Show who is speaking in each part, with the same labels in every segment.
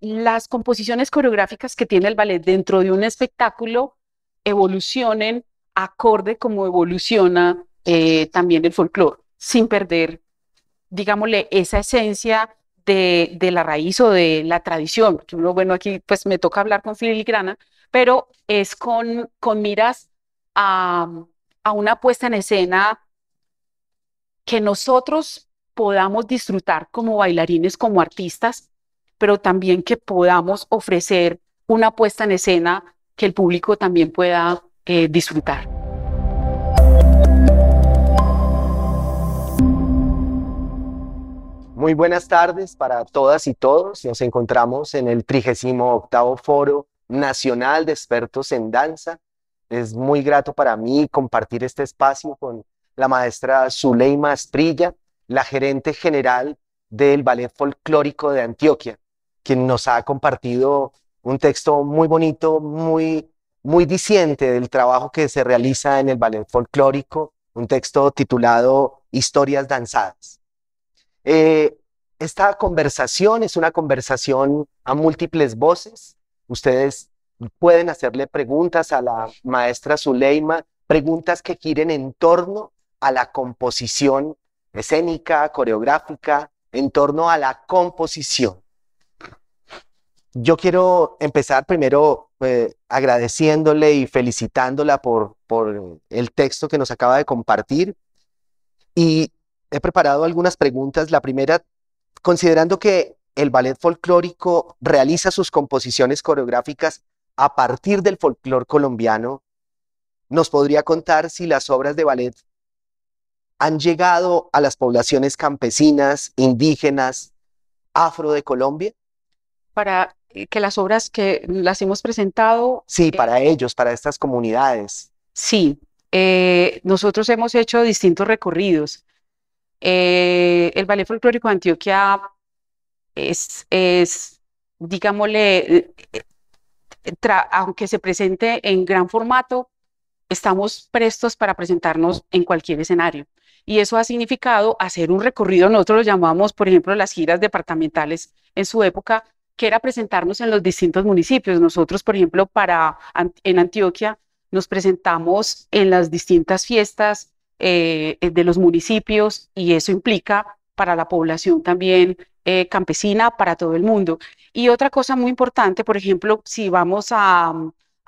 Speaker 1: las composiciones coreográficas que tiene el ballet dentro de un espectáculo evolucionen acorde como evoluciona eh, también el folclore, sin perder, digámosle, esa esencia de, la raíz o de la tradición. Uno, bueno, aquí pues me toca hablar con filigrana, pero es con, con miras a, a una puesta en escena que nosotros podamos disfrutar como bailarines, como artistas, pero también que podamos ofrecer una puesta en escena que el público también pueda eh, disfrutar.
Speaker 2: Muy buenas tardes para todas y todos. Nos encontramos en el 38 Foro Nacional de Expertos en Danza. Es muy grato para mí compartir este espacio con la maestra Zuleima Esprilla, la gerente general del Ballet Folclórico de Antioquia quien nos ha compartido un texto muy bonito, muy, muy del trabajo que se realiza en el ballet folclórico, un texto titulado Historias Danzadas. Eh, esta conversación es una conversación a múltiples voces. Ustedes pueden hacerle preguntas a la maestra Zuleima, preguntas que quieren en torno a la composición escénica, coreográfica, en torno a la composición. Yo quiero empezar primero eh, agradeciéndole y felicitándola por, por el texto que nos acaba de compartir. Y he preparado algunas preguntas. La primera, considerando que el ballet folclórico realiza sus composiciones coreográficas a partir del folclore colombiano, ¿nos podría contar si las obras de ballet han llegado a las poblaciones campesinas, indígenas, afro de Colombia?
Speaker 1: para que las obras que las hemos presentado...
Speaker 2: Sí, eh, para ellos, para estas comunidades.
Speaker 1: Sí, eh, nosotros hemos hecho distintos recorridos. Eh, el Ballet Folclórico de Antioquia es, es digámosle, aunque se presente en gran formato, estamos prestos para presentarnos en cualquier escenario. Y eso ha significado hacer un recorrido, nosotros lo llamamos, por ejemplo, las giras departamentales en su época, que era presentarnos en los distintos municipios. Nosotros, por ejemplo, para, en Antioquia nos presentamos en las distintas fiestas eh, eh, de los municipios y eso implica para la población también eh, campesina, para todo el mundo. Y otra cosa muy importante, por ejemplo, si vamos a,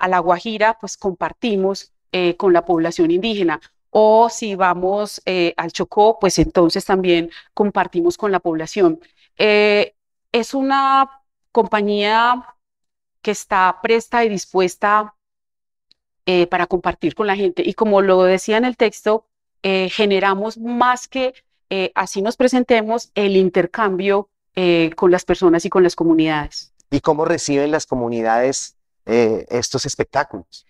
Speaker 1: La Guajira, pues compartimos con la población indígena. O si vamos al Chocó, pues entonces también compartimos con la población. es una compañía que está presta y dispuesta eh, para compartir con la gente. Y como lo decía en el texto, eh, generamos más que eh, así nos presentemos el intercambio con las personas y con las comunidades.
Speaker 2: ¿Y cómo reciben las comunidades estos espectáculos?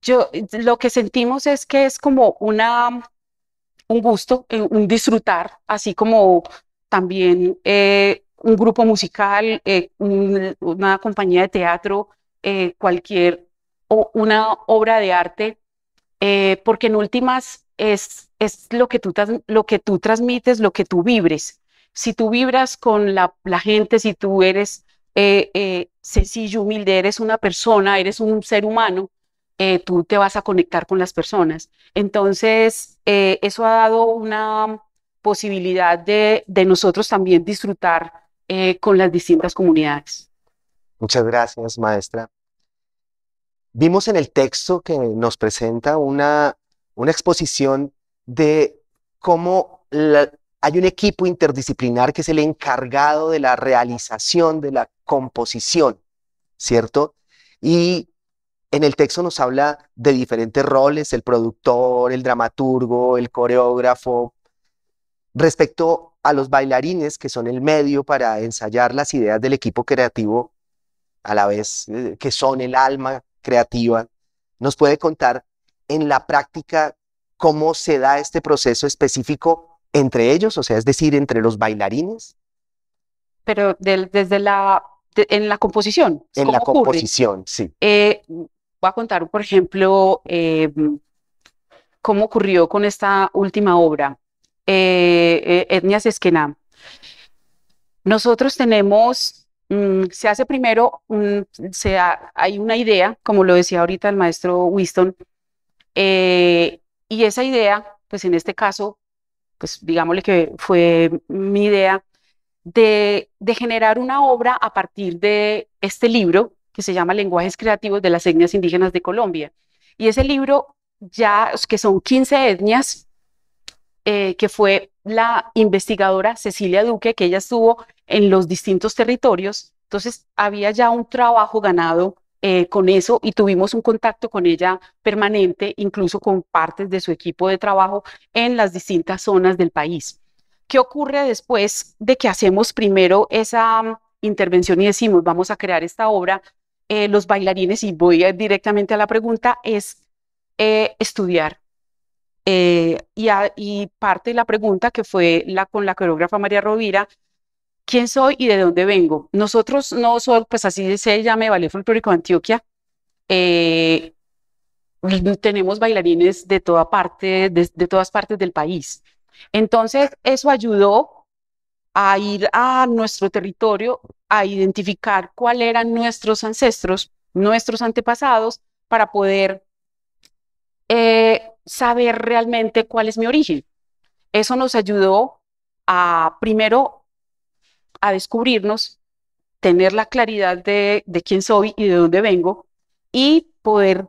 Speaker 1: yo lo que sentimos es que es como una un gusto, un disfrutar, así como también eh, un grupo musical, eh, una compañía de teatro, eh, cualquier o una obra de arte, eh, porque en últimas es, es lo, que tú, lo que tú transmites, lo que tú vibres. Si tú vibras con la, la gente, si tú eres sencillo, humilde, eres una persona, eres un ser humano, tú te vas a conectar con las personas. Entonces, eso ha dado una posibilidad de, de nosotros también disfrutar eh, con las distintas comunidades.
Speaker 2: Muchas gracias, maestra. Vimos en el texto que nos presenta una, una exposición de cómo hay un equipo interdisciplinar que es el encargado de la realización de la composición, ¿cierto? Y en el texto nos habla de diferentes roles, el productor, el dramaturgo, el coreógrafo, respecto a los bailarines, que son el medio para ensayar las ideas del equipo creativo, a la vez eh, que son el alma creativa, nos puede contar en la práctica cómo se da este proceso específico entre ellos, o sea, es decir, entre los bailarines.
Speaker 1: Pero desde la, en la composición. En la composición, sí. Eh, voy a contar, por ejemplo, eh, cómo ocurrió con esta última obra. Eh, eh, etnias esquina. Nosotros tenemos, mm, se hace primero, mm, hay una idea, como lo decía ahorita el maestro Winston, eh, y esa idea, pues en este caso, pues digámosle que fue mi idea de, de generar una obra a partir de este libro que se llama Lenguajes Creativos de las Etnias Indígenas de Colombia. Y ese libro ya, que son 15 etnias, eh, que fue la investigadora Cecilia Duque, que ella estuvo en los distintos territorios. Entonces, había ya un trabajo ganado eh, con eso y tuvimos un contacto con ella permanente, incluso con partes de su equipo de trabajo en las distintas zonas del país. ¿Qué ocurre después de que hacemos primero esa mm, intervención y decimos, vamos a crear esta obra? Eh, los bailarines, y voy directamente a la pregunta, es estudiar eh, y, parte de la pregunta que fue la con la coreógrafa María Rovira, ¿quién soy y de dónde vengo? Nosotros no somos, pues así se ella, me vale de Antioquia. Eh, mm, tenemos bailarines de toda parte, de, todas partes del país. Entonces, eso ayudó a ir a nuestro territorio, a identificar cuáles eran nuestros ancestros, nuestros antepasados, para poder eh, saber realmente cuál es mi origen. Eso nos ayudó a, primero, a descubrirnos, tener la claridad de, de quién soy y de dónde vengo y poder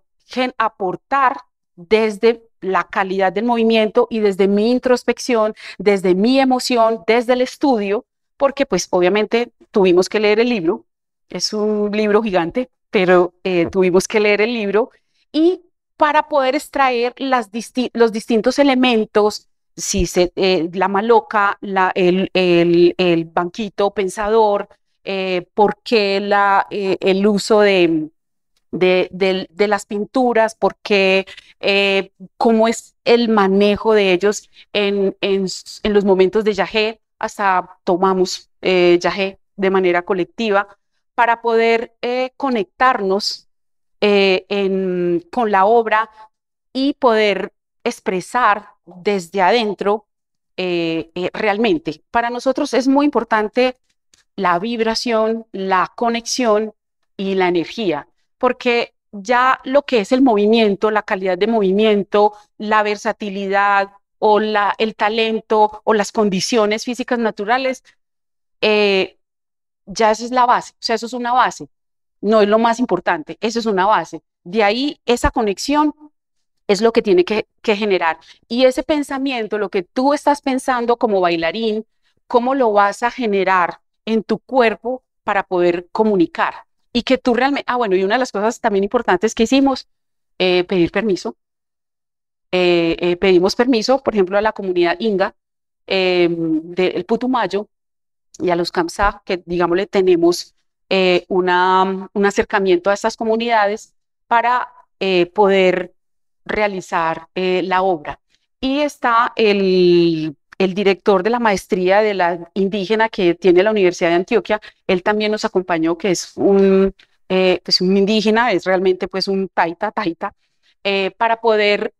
Speaker 1: aportar desde la calidad del movimiento y desde mi introspección, desde mi emoción, desde el estudio, porque pues obviamente tuvimos que leer el libro, es un libro gigante, pero eh, tuvimos que leer el libro y para poder extraer los distintos elementos, si eh, la maloca, el, banquito pensador, eh, por qué eh, el uso de, las pinturas, por cómo es el manejo de ellos en, en los momentos de yajé, hasta tomamos yajé de manera colectiva, para poder conectarnos eh, con la obra y poder expresar desde adentro eh, eh, realmente. Para nosotros es muy importante la vibración, la conexión y la energía, porque ya lo que es el movimiento, la calidad de movimiento, la versatilidad o la, el talento o las condiciones físicas naturales, ya esa es la base, o sea, eso es una base no es lo más importante, eso es una base. De ahí esa conexión es lo que tiene que, generar. Y ese pensamiento, lo que tú estás pensando como bailarín, cómo lo vas a generar en tu cuerpo para poder comunicar. Y que tú realmente, ah, bueno, y una de las cosas también importantes que hicimos, eh, pedir permiso. Eh, eh, pedimos permiso, por ejemplo, a la comunidad inga em, del Putumayo y a los Kamsa, que digámosle tenemos eh, una, un acercamiento a estas comunidades para eh, poder realizar eh, la obra. Y está el, director de la maestría de la indígena que tiene la Universidad de Antioquia, él también nos acompañó, que es un, pues, indígena, es realmente pues un taita, taita, para poder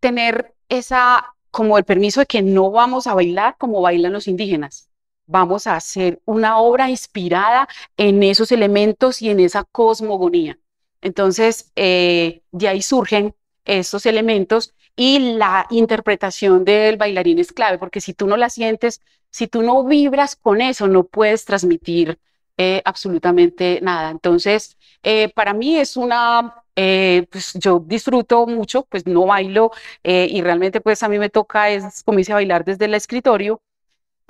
Speaker 1: tener esa, como el permiso de que no vamos a bailar como bailan los indígenas, vamos a hacer una obra inspirada en esos elementos y en esa cosmogonía. Entonces, eh, de ahí surgen esos elementos y la interpretación del bailarín es clave, porque si tú no la sientes, si tú no vibras con eso, no puedes transmitir eh, absolutamente nada. Entonces, eh, para mí es una pues yo disfruto mucho, pues no bailo y realmente pues a mí me toca, es, comienzo a bailar desde el escritorio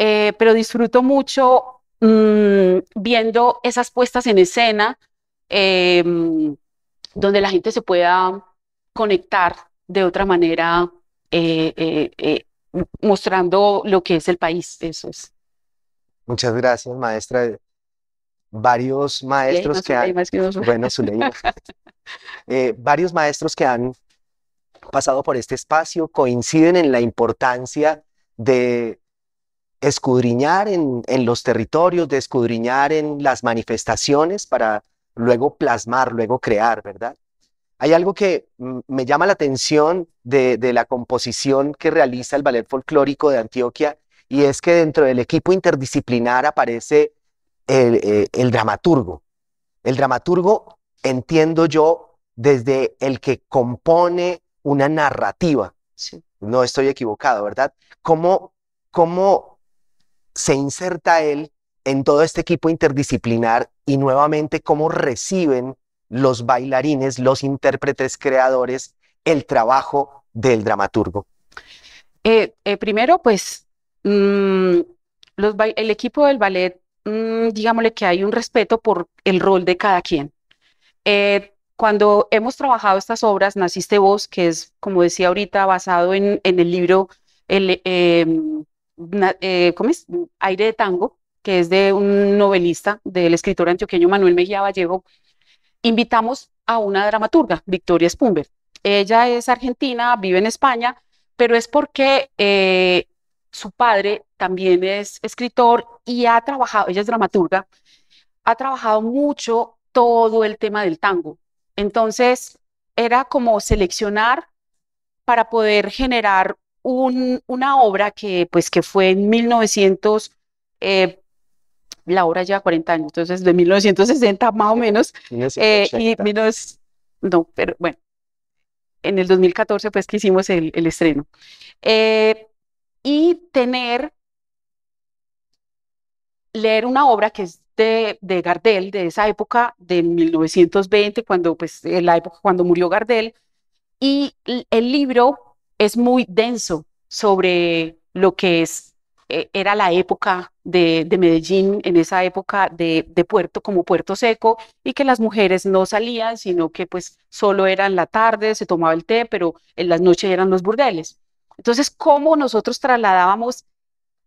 Speaker 1: eh, pero disfruto mucho mm, viendo esas puestas en escena em, donde la gente se pueda conectar de otra manera eh, eh, mostrando lo que es el país. Eso es.
Speaker 2: Muchas gracias, maestra. Varios maestros que han... varios maestros que han pasado por este espacio coinciden en la importancia de escudriñar en, los territorios, de escudriñar en las manifestaciones para luego plasmar, luego crear, ¿verdad? Hay algo que mm, me llama la atención de, la composición que realiza el Ballet Folclórico de Antioquia y es que dentro del equipo interdisciplinar aparece el, eh, dramaturgo. El dramaturgo, entiendo yo, desde el que compone una narrativa. No estoy equivocado, ¿verdad? ¿Cómo, cómo se inserta él en todo este equipo interdisciplinar y nuevamente cómo reciben los bailarines, los intérpretes creadores, el trabajo del dramaturgo?
Speaker 1: Eh, eh, primero, pues mm, el equipo del ballet, mm, digámosle que hay un respeto por el rol de cada quien. Eh, cuando hemos trabajado estas obras, Naciste Vos, que es, como decía ahorita, basado en, en el libro em, eh, ¿cómo es? Aire de Tango, que es de un novelista, del escritor antioqueño Manuel Mejía Vallejo, invitamos a una dramaturga, Victoria Spumber. Ella es argentina, vive en España, pero es porque eh, su padre también es escritor y ha trabajado, ella es dramaturga, ha trabajado mucho todo el tema del tango. Entonces, era como seleccionar para poder generar una obra que, pues, que fue en 1900, eh, la obra ya 40 años, entonces de 1960 más o menos, eh, y menos, no, pero bueno, en el 2014 pues que hicimos el, estreno. Eh, y tener, leer una obra que es de, de, Gardel, de esa época, de 1920, cuando, pues, la época cuando murió Gardel, y el libro es muy denso sobre lo que es, eh, era la época de, Medellín, en esa época de, puerto como puerto seco, y que las mujeres no salían, sino que pues solo era en la tarde, se tomaba el té, pero en las noches eran los burdeles. Entonces, ¿cómo nosotros trasladábamos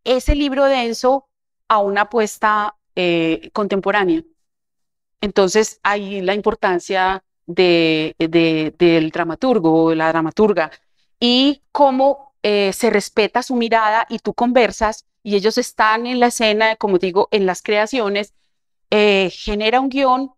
Speaker 1: ese libro denso a una apuesta eh, contemporánea? Entonces, ahí la importancia de, de, del dramaturgo, la dramaturga, y cómo eh, se respeta su mirada y tú conversas y ellos están en la escena, como digo, en las creaciones, eh, genera un guión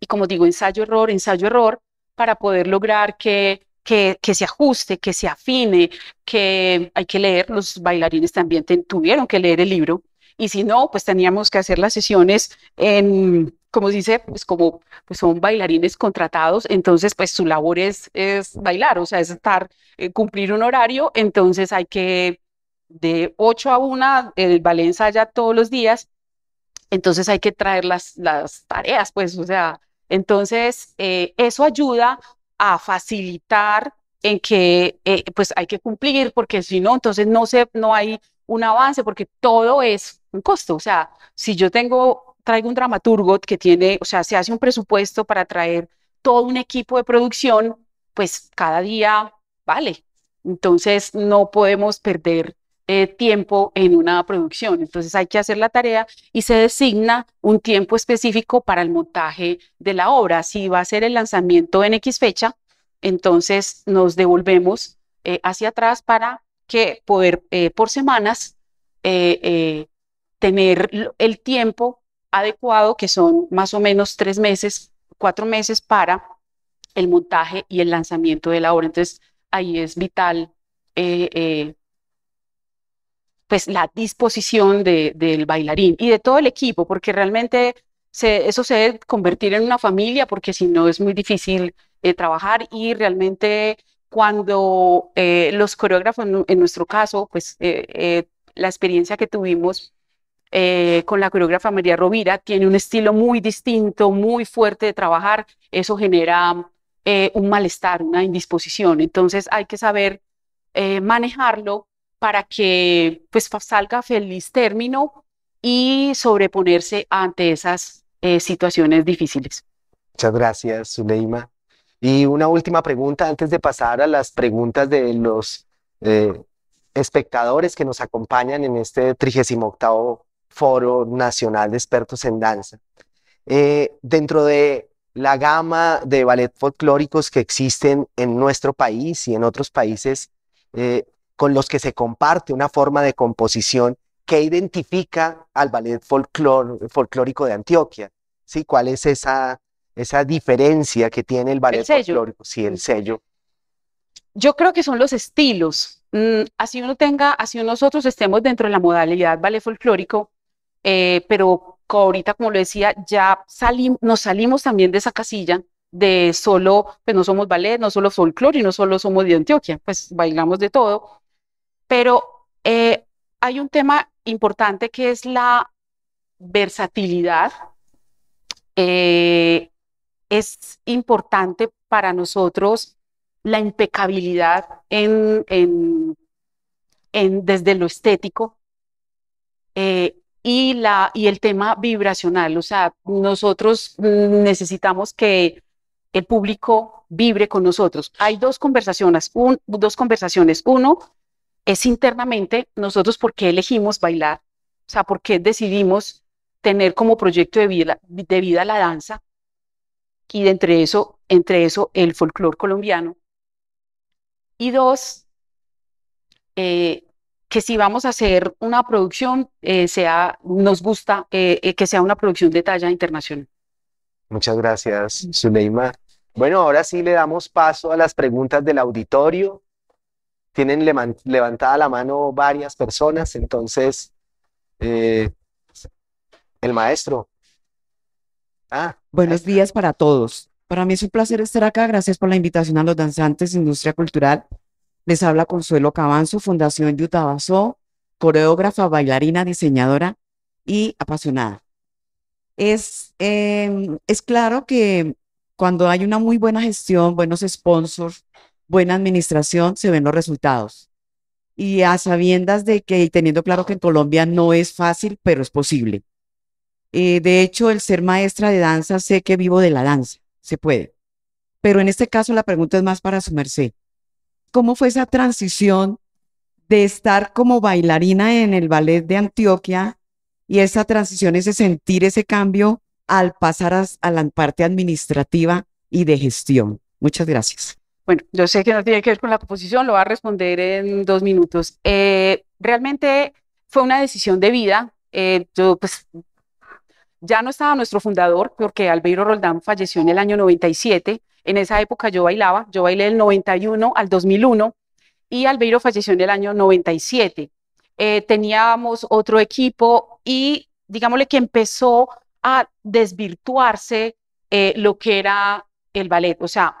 Speaker 1: y como digo, ensayo-error, ensayo-error, para poder lograr que, que, se ajuste, que se afine, que hay que leer, los bailarines también tuvieron que leer el libro y si no, pues teníamos que hacer las sesiones en, como dice, pues como pues son bailarines contratados, entonces pues su labor es, es bailar, o sea, es estar, eh, cumplir un horario, entonces hay que de 8 a 1, el ballet ya todos los días, entonces hay que traer las, tareas, pues, o sea, entonces eh, eso ayuda a facilitar en que eh, pues hay que cumplir, porque si no, entonces no, se, no hay un avance, porque todo es un costo, o sea, si yo tengo traigo un dramaturgo que tiene, o sea, se hace un presupuesto para traer todo un equipo de producción, pues cada día vale. Entonces no podemos perder eh, tiempo en una producción. Entonces hay que hacer la tarea y se designa un tiempo específico para el montaje de la obra. Si va a ser el lanzamiento en X fecha, entonces nos devolvemos eh, hacia atrás para que poder eh, por semanas tener el tiempo adecuado, que son más o menos tres meses, cuatro meses para el montaje y el lanzamiento de la obra. Entonces, ahí es vital eh, eh, pues la disposición del bailarín y de todo el equipo, porque realmente eso se debe convertir en una familia, porque si no es muy difícil eh, trabajar y realmente cuando los coreógrafos, en, en, nuestro caso, pues la experiencia que tuvimos eh, con la coreógrafa María Rovira, tiene un estilo muy distinto, muy fuerte de trabajar, eso genera eh, un malestar, una indisposición. Entonces hay que saber eh, manejarlo para que pues, salga feliz término y sobreponerse ante esas situaciones difíciles.
Speaker 2: Muchas gracias, Zuleima. Y una última pregunta antes de pasar a las preguntas de los espectadores que nos acompañan en este 38 Foro Nacional de Expertos en Danza. Eh, dentro de la gama de ballet folclóricos que existen en nuestro país y en otros países eh, con los que se comparte una forma de composición que identifica al ballet folclórico de Antioquia. ¿sí? ¿Cuál es esa, esa diferencia que tiene el ballet folclórico? Sí, el sello.
Speaker 1: Yo creo que son los estilos. Mm, así uno tenga, así nosotros estemos dentro de la modalidad ballet folclórico, eh, pero ahorita, como lo decía, ya nos salimos también de esa casilla de solo, pues no somos ballet, no solo folclore y no solo somos de Antioquia, pues bailamos de todo. Pero eh, hay un tema importante que es la versatilidad. Eh, es importante para nosotros la impecabilidad en, desde lo estético, y, la, y el tema vibracional. O sea, nosotros mm, necesitamos que el público vibre con nosotros. Hay dos conversaciones, dos conversaciones. Uno es internamente nosotros por qué elegimos bailar, o sea, por qué decidimos tener como proyecto de vida, la danza y entre eso, entre eso el folclore colombiano. Y dos, que si vamos a hacer una producción, eh, sea, nos gusta eh, que sea una producción de talla internacional.
Speaker 2: Muchas gracias, Zuleima. Bueno, ahora sí le damos paso a las preguntas del auditorio. Tienen levantada la mano varias personas, entonces, eh, el maestro. Ah,
Speaker 1: Buenos días para todos. Para mí es un placer estar acá. Gracias por la invitación a los danzantes Industria Cultural les habla Consuelo Cabanzo, Fundación Yutabaso, coreógrafa, bailarina, diseñadora y apasionada. Es, em, es claro que cuando hay una muy buena gestión, buenos sponsors, buena administración, se ven los resultados. Y a sabiendas de que, teniendo claro que en Colombia no es fácil, pero es posible. Eh, de hecho, el ser maestra de danza, sé que vivo de la danza, se puede. Pero en este caso la pregunta es más para su merced. ¿Cómo fue esa transición de estar como bailarina en el ballet de Antioquia y esa transición, ese sentir ese cambio al pasar a, la parte administrativa y de gestión? Muchas gracias. Bueno, yo sé que no tiene que ver con la composición, lo va a responder en dos minutos. Eh, realmente fue una decisión de vida. Eh, yo, pues, ya no estaba nuestro fundador, porque Albeiro Roldán falleció en el año 97. En esa época yo bailaba, yo bailé del 91 al 2001 y Albeiro falleció en el año 97. Eh, teníamos otro equipo y digámosle que empezó a desvirtuarse eh, lo que era el ballet, o sea,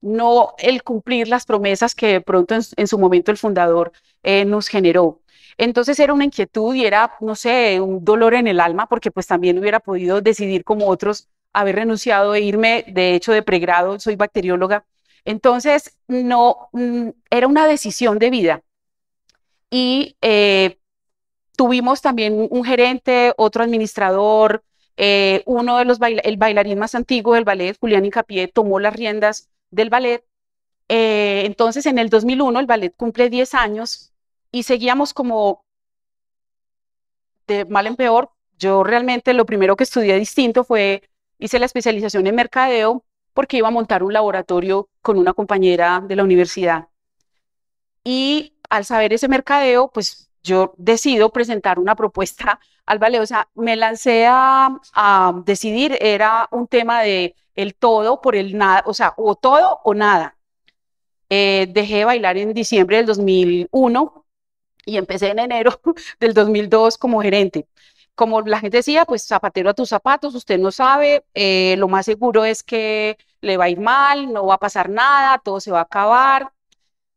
Speaker 1: no el cumplir las promesas que de pronto en, su momento el fundador eh, nos generó. Entonces era una inquietud y era, no sé, un dolor en el alma porque pues también hubiera podido decidir como otros haber renunciado e irme, de hecho, de pregrado, soy bacterióloga. Entonces, no, mm, era una decisión de vida. Y eh, tuvimos también un gerente, otro administrador, eh, uno de los el bailarín más antiguo del ballet, Julián Incapié, tomó las riendas del ballet. Eh, entonces, en el 2001, el ballet cumple 10 años y seguíamos como de mal en peor. Yo realmente lo primero que estudié distinto fue hice la especialización en mercadeo porque iba a montar un laboratorio con una compañera de la universidad. Y al saber ese mercadeo, pues yo decido presentar una propuesta al Vale. O sea, me lancé a, decidir, era un tema de el todo por el nada, o sea, o todo o nada. Eh, dejé bailar en diciembre del 2001 y empecé en enero del 2002 como gerente como la gente decía, pues zapatero a tus zapatos, usted no sabe, eh, lo más seguro es que le va a ir mal, no va a pasar nada, todo se va a acabar,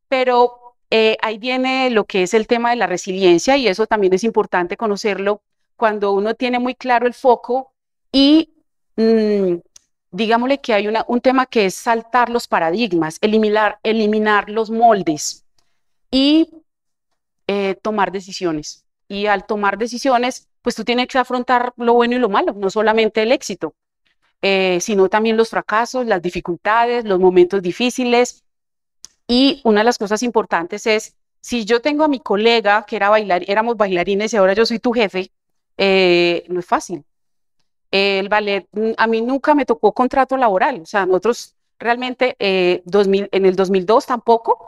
Speaker 1: pero eh, ahí viene lo que es el tema de la resiliencia y eso también es importante conocerlo cuando uno tiene muy claro el foco y mm, digámosle que hay un tema que es saltar los paradigmas, eliminar, eliminar los moldes y eh, tomar decisiones. Y al tomar decisiones, pues tú tienes que afrontar lo bueno y lo malo, no solamente el éxito, eh, sino también los fracasos, las dificultades, los momentos difíciles. Y una de las cosas importantes es, si yo tengo a mi colega que era bailar, éramos bailarines y ahora yo soy tu jefe, eh, no es fácil. El ballet, mm, a mí nunca me tocó contrato laboral, o sea, nosotros realmente eh, en el 2002 tampoco,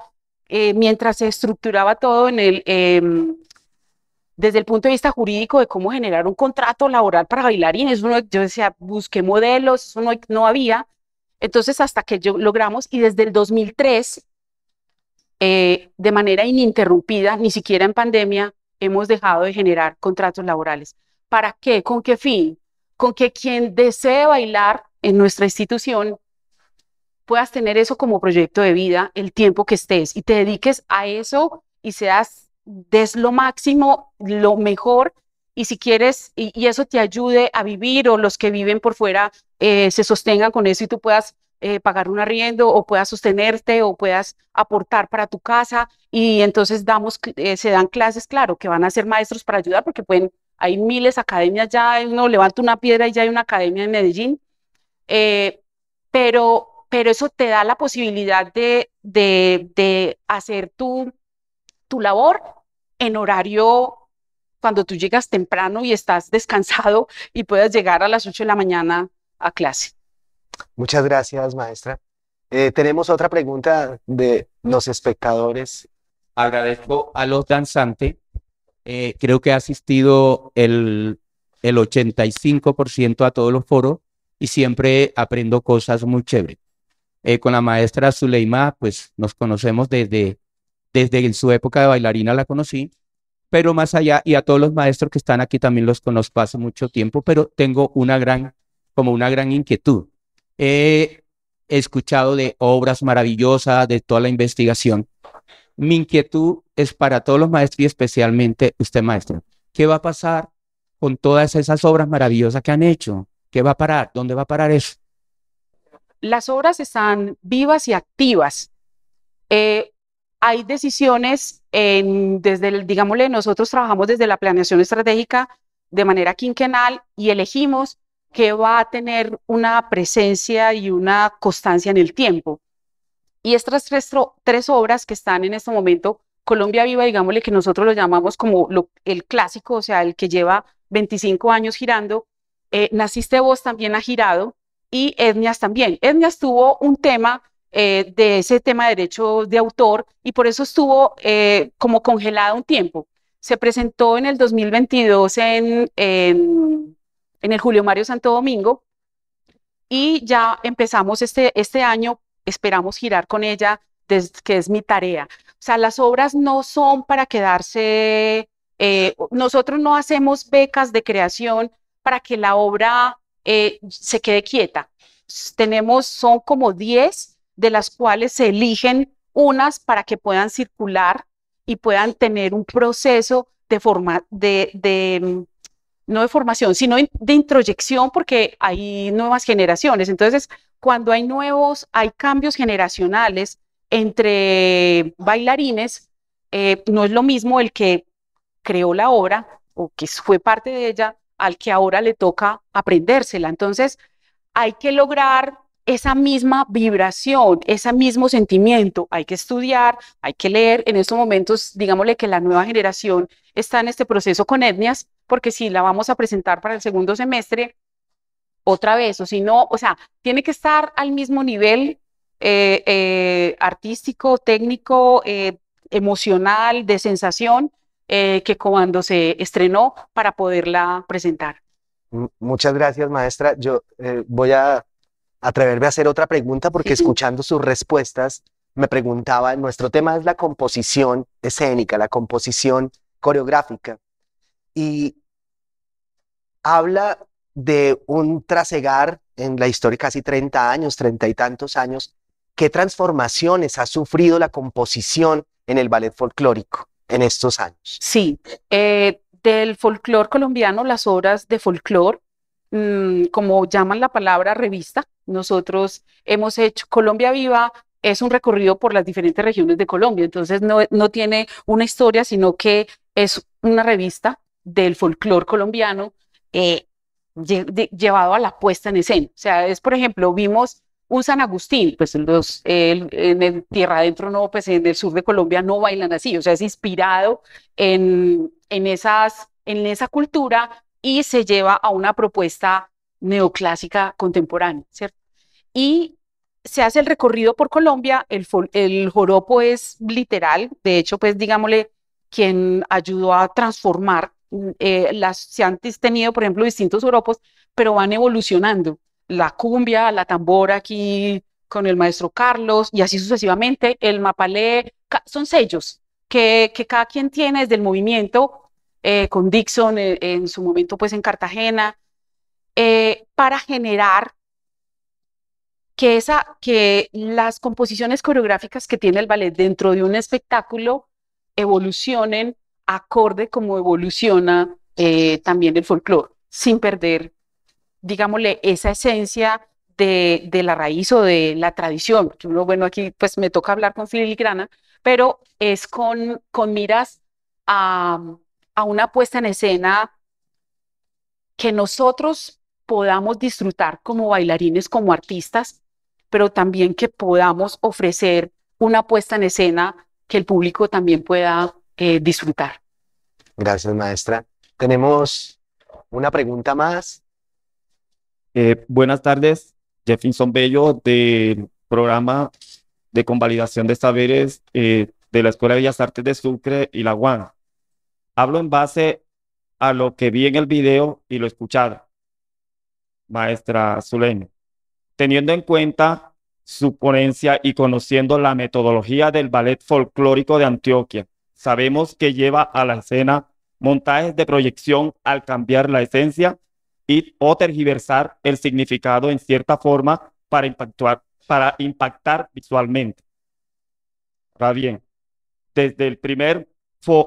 Speaker 1: mientras se estructuraba todo en el em, desde el punto de vista jurídico de cómo generar un contrato laboral para bailarines. Uno, yo decía, busqué modelos, eso no, no había. Entonces, hasta que logramos, y desde el 2003, eh, de manera ininterrumpida, ni siquiera en pandemia, hemos dejado de generar contratos laborales. ¿Para qué? ¿Con qué fin? Con que quien desee bailar en nuestra institución puedas tener eso como proyecto de vida el tiempo que estés y te dediques a eso y seas des lo máximo, lo mejor, y si quieres, y, eso te ayude a vivir o los que viven por fuera eh, se sostengan con eso y tú puedas eh, pagar un arriendo o puedas sostenerte o puedas aportar para tu casa y entonces damos, eh, se dan clases, claro, que van a ser maestros para ayudar porque pueden, hay miles de academias ya, uno levanta una piedra y ya hay una academia en Medellín, pero, pero eso te da la posibilidad de, de, de hacer tu tu labor en horario cuando tú llegas temprano y estás descansado y puedas llegar a las 8 de la mañana a clase.
Speaker 2: Muchas gracias, maestra. Eh, tenemos otra pregunta de los espectadores.
Speaker 3: Agradezco
Speaker 2: a los danzantes. Eh, creo que ha asistido el, 85% a todos los foros y siempre aprendo cosas muy chéveres. Eh, con la maestra Zuleima, pues nos conocemos desde desde su época de bailarina la conocí, pero más allá, y a todos los maestros que están aquí también los conozco hace mucho tiempo, pero tengo una gran, como una gran inquietud. He escuchado de obras maravillosas, de toda la investigación. Mi inquietud es para todos los maestros y especialmente usted, maestro. ¿Qué va a pasar con todas esas obras maravillosas que han hecho? ¿Qué va a parar? ¿Dónde va a parar eso?
Speaker 1: Las obras están vivas y activas. Eh, hay decisiones desde, el, digámosle, nosotros trabajamos desde la planeación estratégica de manera quinquenal y elegimos que va a tener una presencia y una constancia en el tiempo. Y estas tres, obras que están en este momento, Colombia Viva, digámosle que nosotros lo llamamos como el clásico, o sea, el que lleva 25 años girando, eh, Naciste Vos también ha girado y Etnias también. Etnias tuvo un tema eh, de ese tema de derechos de autor y por eso estuvo eh, como congelada un tiempo. Se presentó en el 2022 en, en, el Julio Mario Santo Domingo y ya empezamos este, este año, esperamos girar con ella, desde, que es mi tarea. O sea, las obras no son para quedarse, eh, nosotros no hacemos becas de creación para que la obra se quede quieta. Tenemos, son como 10 de las cuales se eligen unas para que puedan circular y puedan tener un proceso de forma de, no de formación, sino de introyección, porque hay nuevas generaciones. Entonces, cuando hay nuevos, hay cambios generacionales entre bailarines, eh, no es lo mismo el que creó la obra o que fue parte de ella al que ahora le toca aprendérsela. Entonces, hay que lograr esa misma vibración, ese mismo sentimiento. Hay que estudiar, hay que leer. En estos momentos, digámosle que la nueva generación está en este proceso con etnias, porque si la vamos a presentar para el segundo semestre, otra vez, o si no, o sea, tiene que estar al mismo nivel eh, eh, artístico, técnico, eh, emocional, de sensación, que cuando se estrenó para poderla presentar.
Speaker 2: Muchas gracias, maestra. Yo voy a atreverme a hacer otra pregunta porque escuchando sus respuestas me preguntaba, nuestro tema es la composición escénica, la composición coreográfica. Y habla de un trasegar en la historia casi 30 años, treinta y tantos años, qué transformaciones ha sufrido la composición en el ballet folclórico en estos años.
Speaker 1: Sí, eh, del folclore colombiano, las obras de folclore Mm, como llaman la palabra, revista. Nosotros hemos hecho, Colombia Viva es un recorrido por las diferentes regiones de Colombia, entonces no, no tiene una historia, sino que es una revista del folclore colombiano eh, llevado a la puesta en escena. O sea, es, por ejemplo, vimos un San Agustín, pues los, en el Tierra Adentro no, pues en el sur de Colombia no bailan así, o sea, es inspirado en, en, esas, en esa cultura y se lleva a una propuesta neoclásica contemporánea, ¿cierto? Y se hace el recorrido por Colombia, el, joropo es literal, de hecho, pues digámosle, quien ayudó a transformar, mm, eh, las, se han tenido, por ejemplo, distintos joropos, pero van evolucionando, la cumbia, la tambora aquí con el maestro Carlos y así sucesivamente, el mapalé, son sellos que, que cada quien tiene desde el movimiento eh, con Dixon eh, en, su momento pues en Cartagena, eh, para generar que, esa, que las composiciones coreográficas que tiene el ballet dentro de un espectáculo evolucionen acorde como evoluciona también el folclore, sin perder, digámosle, esa esencia de, la raíz o de la tradición. bueno, aquí pues me toca hablar con filigrana, pero es con, con miras a a una puesta en escena que nosotros podamos disfrutar como bailarines, como artistas, pero también que podamos ofrecer una puesta en escena que el público también pueda eh, disfrutar.
Speaker 3: Gracias, maestra. Tenemos una pregunta más. Eh, buenas tardes, Jeffinson Bello, del programa de convalidación de saberes eh, de la Escuela de Bellas Artes de Sucre y la Guana Hablo en base a lo que vi en el video y lo escuchado, maestra Zuleño, Teniendo en cuenta su ponencia y conociendo la metodología del ballet folclórico de Antioquia, sabemos que lleva a la escena montajes de proyección al cambiar la esencia y o tergiversar el significado en cierta forma para para impactar visualmente. Ahora bien, desde el primer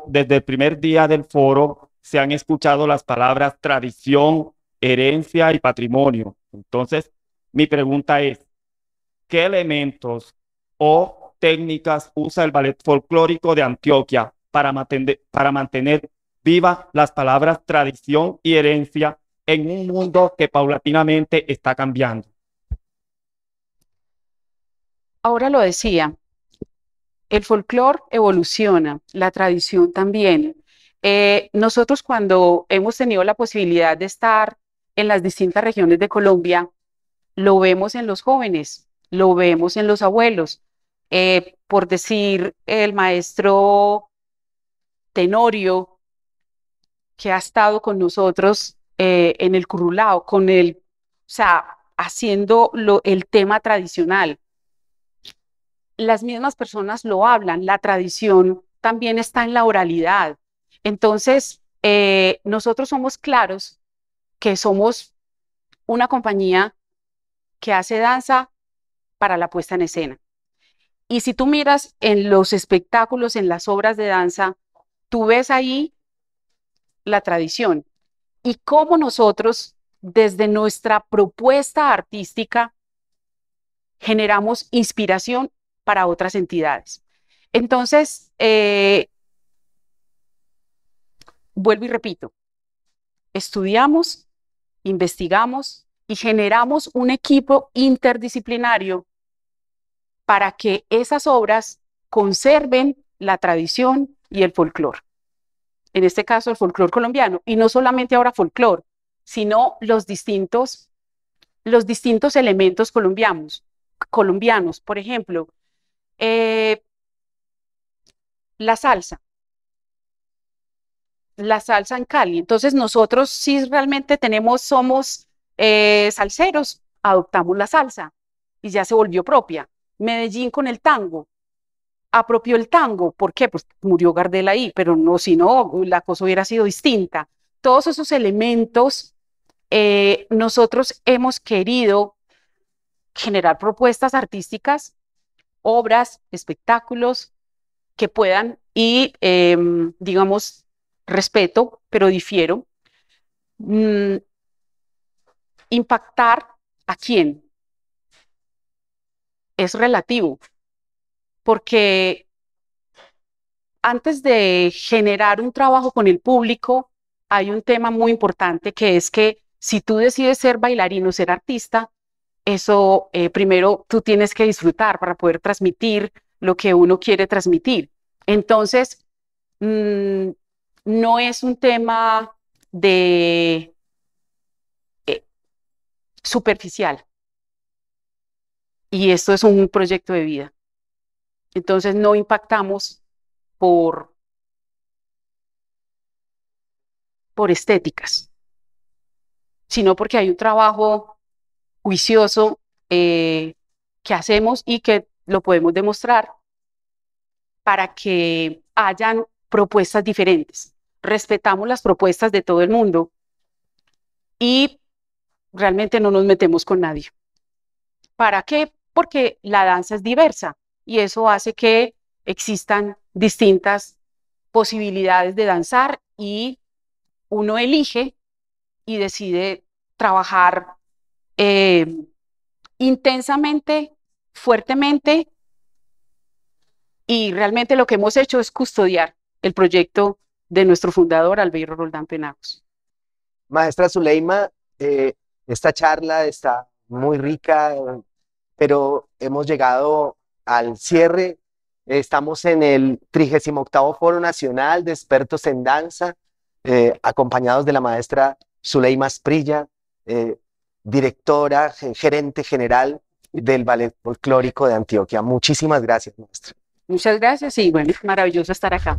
Speaker 3: desde el primer día del foro se han escuchado las palabras tradición, herencia y patrimonio. Entonces, mi pregunta es, ¿qué elementos o técnicas usa el ballet folclórico de Antioquia para, mantener, para viva las palabras tradición y herencia en un mundo que paulatinamente está cambiando?
Speaker 1: Ahora lo decía, el folclore evoluciona, la tradición también. Eh, nosotros cuando hemos tenido la posibilidad de estar en las distintas regiones de Colombia, lo vemos en los jóvenes, lo vemos en los abuelos. Eh, por decir el maestro Tenorio, que ha estado con nosotros eh, en el curulao, con el, sea, haciendo lo, el tema tradicional las mismas personas lo hablan, la tradición también está en la oralidad. Entonces, eh, nosotros somos claros que somos una compañía que hace danza para la puesta en escena. Y si tú miras en los espectáculos, en las obras de danza, tú ves ahí la tradición y cómo nosotros, desde nuestra propuesta artística, generamos inspiración para otras entidades. Entonces, eh, vuelvo y repito, estudiamos, investigamos y generamos un equipo interdisciplinario para que esas obras conserven la tradición y el folclore. En este caso, el folclore colombiano. Y no solamente ahora folclore, sino los distintos, los distintos elementos colombianos. colombianos. Por ejemplo, eh, la salsa. La salsa en Cali. Entonces nosotros sí realmente tenemos, somos eh, salseros, adoptamos la salsa y ya se volvió propia. Medellín con el tango, apropió el tango. ¿Por qué? Pues murió Gardel ahí, pero no, si no, la cosa hubiera sido distinta. Todos esos elementos, eh, nosotros hemos querido generar propuestas artísticas obras, espectáculos que puedan y, em, digamos, respeto, pero difiero, mm, impactar a quién es relativo, porque antes de generar un trabajo con el público, hay un tema muy importante que es que si tú decides ser o ser artista, eso eh, primero tú tienes que disfrutar para poder transmitir lo que uno quiere transmitir. Entonces, mm, no es un tema de eh, superficial. Y esto es un proyecto de vida. Entonces, no impactamos por, por estéticas, sino porque hay un trabajo juicioso eh, que hacemos y que lo podemos demostrar para que hayan propuestas diferentes. Respetamos las propuestas de todo el mundo y realmente no nos metemos con nadie. ¿Para qué? Porque la danza es diversa y eso hace que existan distintas posibilidades de danzar y uno elige y decide trabajar eh, intensamente, fuertemente, y realmente lo que hemos hecho es custodiar el proyecto de nuestro fundador, Albeiro Roldán Penagos.
Speaker 2: Maestra Zuleima, eh, esta charla está muy rica, eh, pero hemos llegado al cierre. Estamos en el 38 Foro Nacional de Expertos en Danza, acompañados de la maestra Zuleima Sprilla directora, gerente general del Ballet Folclórico de Antioquia. Muchísimas gracias, maestra.
Speaker 1: Muchas gracias y bueno, maravilloso estar acá.